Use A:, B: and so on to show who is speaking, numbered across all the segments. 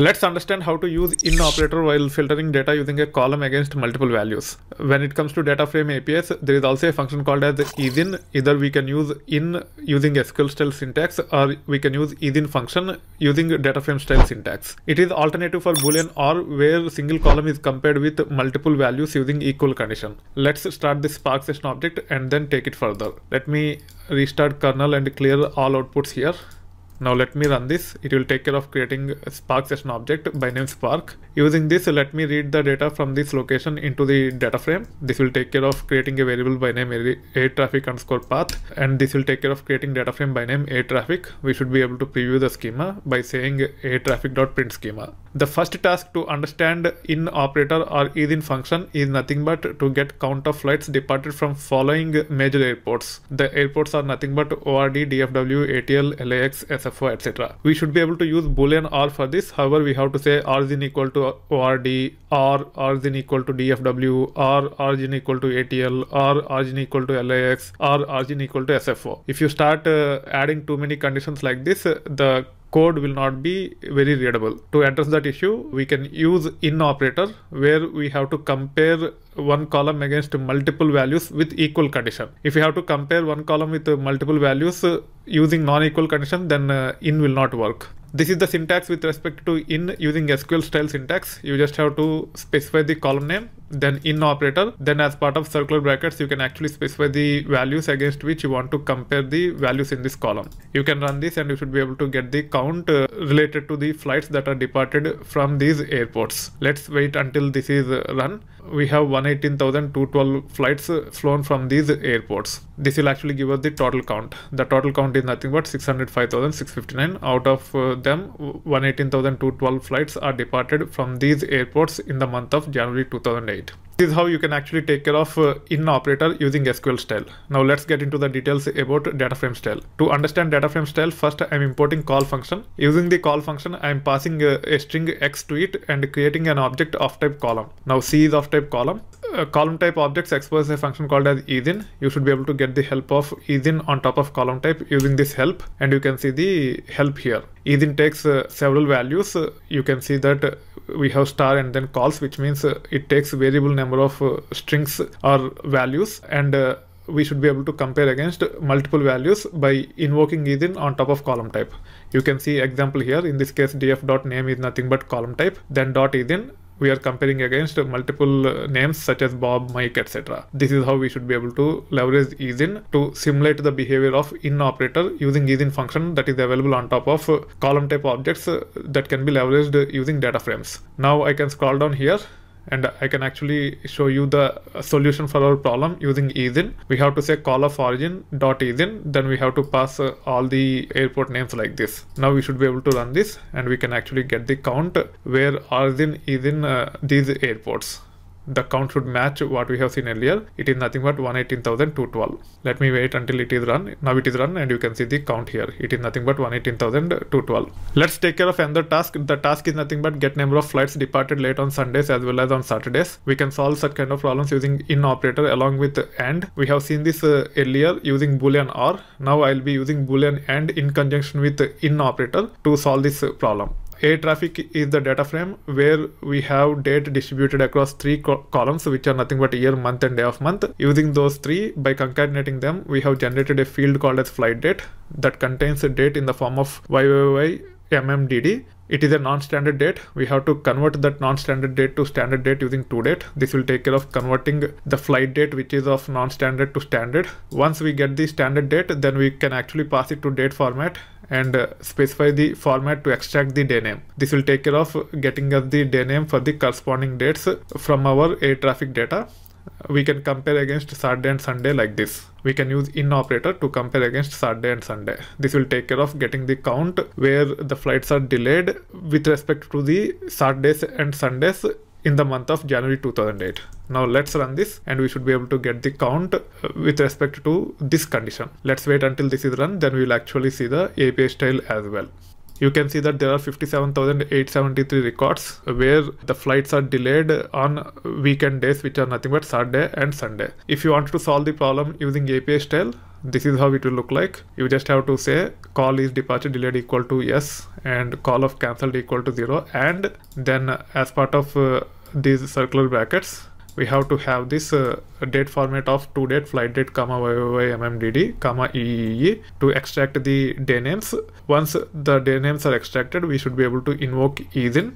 A: Let's understand how to use in operator while filtering data using a column against multiple values. When it comes to data frame APIs, there is also a function called as isin. Either we can use in using SQL style syntax or we can use isin function using data frame style syntax. It is alternative for boolean or where single column is compared with multiple values using equal condition. Let's start this Spark session object and then take it further. Let me restart kernel and clear all outputs here. Now let me run this. It will take care of creating Spark session object by name Spark. Using this, let me read the data from this location into the data frame. This will take care of creating a variable by name a traffic underscore path. And this will take care of creating data frame by name a traffic. We should be able to preview the schema by saying a traffic dot print schema the first task to understand in operator or is in function is nothing but to get count of flights departed from following major airports. The airports are nothing but ORD, DFW, ATL, LAX, SFO, etc. We should be able to use boolean or for this. However, we have to say origin equal to ORD or origin equal to DFW or origin equal to ATL or origin equal to LAX or origin equal to SFO. If you start uh, adding too many conditions like this, uh, the code will not be very readable. To address that issue, we can use in operator where we have to compare one column against multiple values with equal condition. If you have to compare one column with multiple values uh, using non-equal condition, then uh, in will not work. This is the syntax with respect to in using SQL style syntax. You just have to specify the column name then in operator then as part of circular brackets you can actually specify the values against which you want to compare the values in this column you can run this and you should be able to get the count uh, related to the flights that are departed from these airports let's wait until this is uh, run we have 118212 flights uh, flown from these airports this will actually give us the total count the total count is nothing but 605659 out of uh, them 118212 flights are departed from these airports in the month of january 2008 right? This is how you can actually take care of uh, in operator using SQL style. Now let's get into the details about data frame style. To understand data frame style, first I'm importing call function. Using the call function, I'm passing a, uh, a string x to it and creating an object of type column. Now c is of type column. Uh, column type objects expose a function called as isin. You should be able to get the help of isin on top of column type using this help and you can see the help here. Isin takes uh, several values. Uh, you can see that we have star and then calls which means uh, it takes variable number of uh, strings or values and uh, we should be able to compare against multiple values by invoking isn on top of column type. You can see example here, in this case df.name is nothing but column type, then dot isn we are comparing against multiple uh, names such as Bob, Mike, etc. This is how we should be able to leverage isin to simulate the behavior of in operator using isin function that is available on top of uh, column type objects uh, that can be leveraged using data frames. Now I can scroll down here and I can actually show you the solution for our problem using ethin. We have to say call of origin dot ethin. Then we have to pass uh, all the airport names like this. Now we should be able to run this and we can actually get the count where origin is in uh, these airports the count should match what we have seen earlier. It is nothing but 118,212. Let me wait until it is run. Now it is run and you can see the count here. It is nothing but 118,212. Let's take care of another task. The task is nothing but get number of flights departed late on Sundays as well as on Saturdays. We can solve such kind of problems using in operator along with and. We have seen this uh, earlier using boolean or. Now I'll be using boolean and in conjunction with in operator to solve this problem. A traffic is the data frame where we have date distributed across three co columns, which are nothing but year, month, and day of month. Using those three, by concatenating them, we have generated a field called as flight date that contains a date in the form of YYY MMDD. It is a non-standard date. We have to convert that non-standard date to standard date using date. This will take care of converting the flight date which is of non-standard to standard. Once we get the standard date, then we can actually pass it to date format and uh, specify the format to extract the day name. This will take care of getting us the day name for the corresponding dates from our air traffic data. We can compare against Saturday and Sunday like this. We can use in operator to compare against Saturday and Sunday. This will take care of getting the count where the flights are delayed with respect to the Saturdays and Sundays in the month of January 2008. Now let's run this and we should be able to get the count uh, with respect to this condition. Let's wait until this is run, then we will actually see the API style as well you can see that there are 57,873 records where the flights are delayed on weekend days which are nothing but Saturday and Sunday. If you want to solve the problem using API style, this is how it will look like. You just have to say call is departure delayed equal to yes and call of cancelled equal to zero and then as part of uh, these circular brackets we have to have this uh, date format of to date flight date comma mmdd comma eee to extract the day names. Once the day names are extracted, we should be able to invoke isin.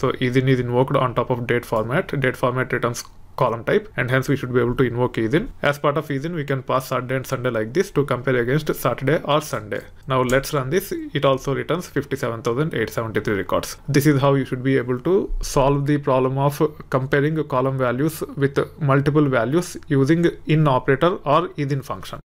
A: So isin is invoked on top of date format. Date format returns column type and hence we should be able to invoke isin. As part of isin we can pass Saturday and Sunday like this to compare against Saturday or Sunday. Now let's run this. It also returns 57,873 records. This is how you should be able to solve the problem of comparing column values with multiple values using in operator or isin function.